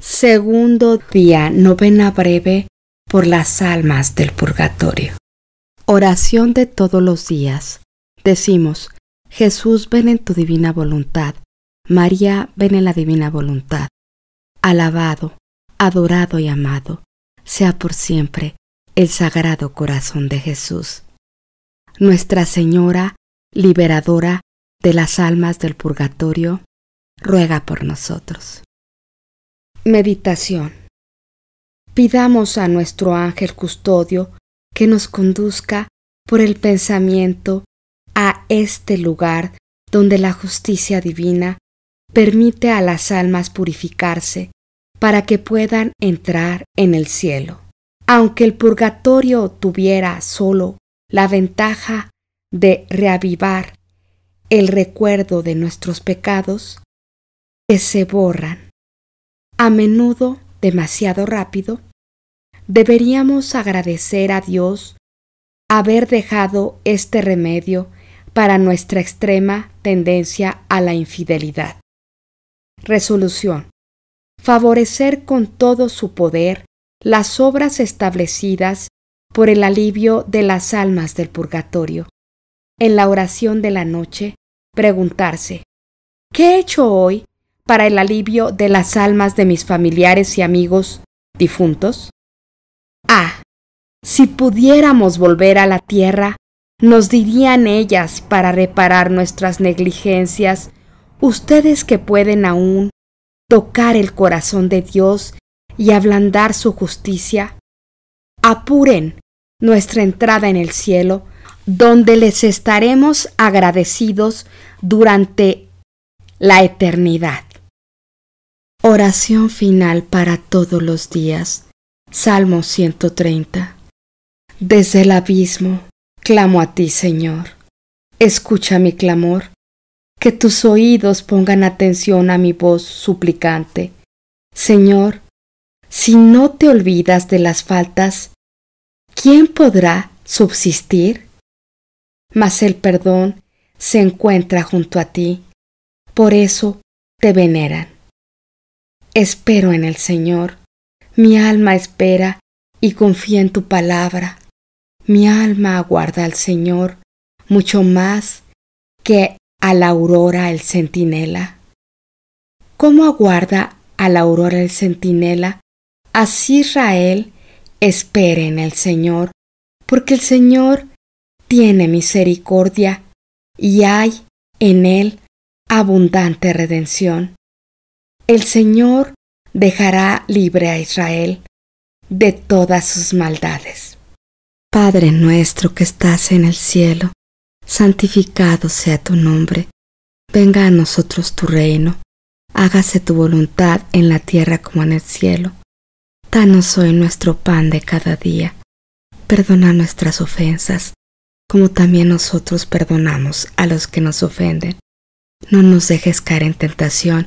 Segundo día, novena breve por las almas del purgatorio. Oración de todos los días. Decimos, Jesús, ven en tu divina voluntad. María, ven en la divina voluntad. Alabado, adorado y amado, sea por siempre el sagrado corazón de Jesús. Nuestra Señora, liberadora de las almas del purgatorio, ruega por nosotros. Meditación. Pidamos a nuestro ángel custodio que nos conduzca por el pensamiento a este lugar donde la justicia divina permite a las almas purificarse para que puedan entrar en el cielo. Aunque el purgatorio tuviera solo la ventaja de reavivar el recuerdo de nuestros pecados, que se borran a menudo demasiado rápido, deberíamos agradecer a Dios haber dejado este remedio para nuestra extrema tendencia a la infidelidad. Resolución. Favorecer con todo su poder las obras establecidas por el alivio de las almas del purgatorio. En la oración de la noche, preguntarse, ¿qué he hecho hoy para el alivio de las almas de mis familiares y amigos difuntos? Ah, si pudiéramos volver a la tierra, nos dirían ellas para reparar nuestras negligencias, ustedes que pueden aún tocar el corazón de Dios y ablandar su justicia, apuren nuestra entrada en el cielo, donde les estaremos agradecidos durante la eternidad. Oración final para todos los días. Salmo 130. Desde el abismo, clamo a ti, Señor. Escucha mi clamor. Que tus oídos pongan atención a mi voz suplicante. Señor, si no te olvidas de las faltas, ¿quién podrá subsistir? Mas el perdón se encuentra junto a ti. Por eso te veneran. Espero en el Señor. Mi alma espera y confía en tu palabra. Mi alma aguarda al Señor mucho más que a la aurora el centinela. ¿Cómo aguarda a la aurora el centinela? Así Israel espere en el Señor, porque el Señor tiene misericordia y hay en él abundante redención el Señor dejará libre a Israel de todas sus maldades. Padre nuestro que estás en el cielo, santificado sea tu nombre, venga a nosotros tu reino, hágase tu voluntad en la tierra como en el cielo. Danos hoy nuestro pan de cada día, perdona nuestras ofensas, como también nosotros perdonamos a los que nos ofenden. No nos dejes caer en tentación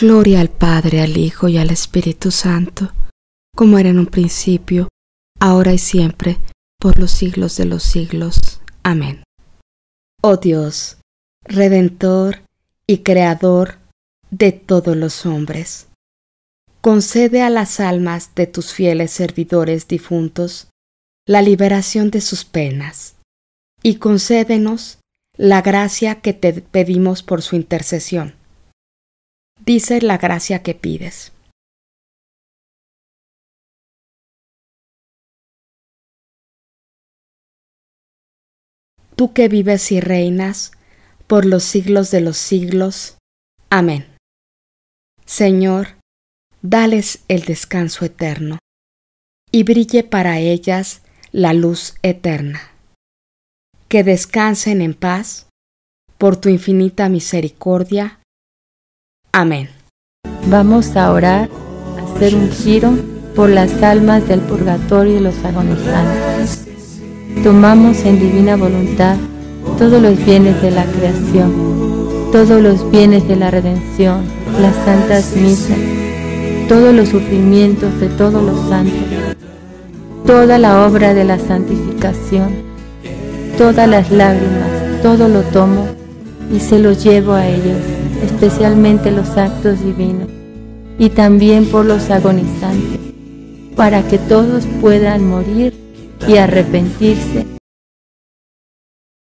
Gloria al Padre, al Hijo y al Espíritu Santo, como era en un principio, ahora y siempre, por los siglos de los siglos. Amén. Oh Dios, Redentor y Creador de todos los hombres, concede a las almas de tus fieles servidores difuntos la liberación de sus penas, y concédenos la gracia que te pedimos por su intercesión dice la gracia que pides. Tú que vives y reinas por los siglos de los siglos. Amén. Señor, dales el descanso eterno, y brille para ellas la luz eterna. Que descansen en paz, por tu infinita misericordia, Amén. Vamos orar, a hacer un giro por las almas del purgatorio y los agonizantes. Tomamos en divina voluntad todos los bienes de la creación, todos los bienes de la redención, las santas misas, todos los sufrimientos de todos los santos, toda la obra de la santificación, todas las lágrimas, todo lo tomo y se los llevo a ellos, especialmente los actos divinos, y también por los agonizantes, para que todos puedan morir y arrepentirse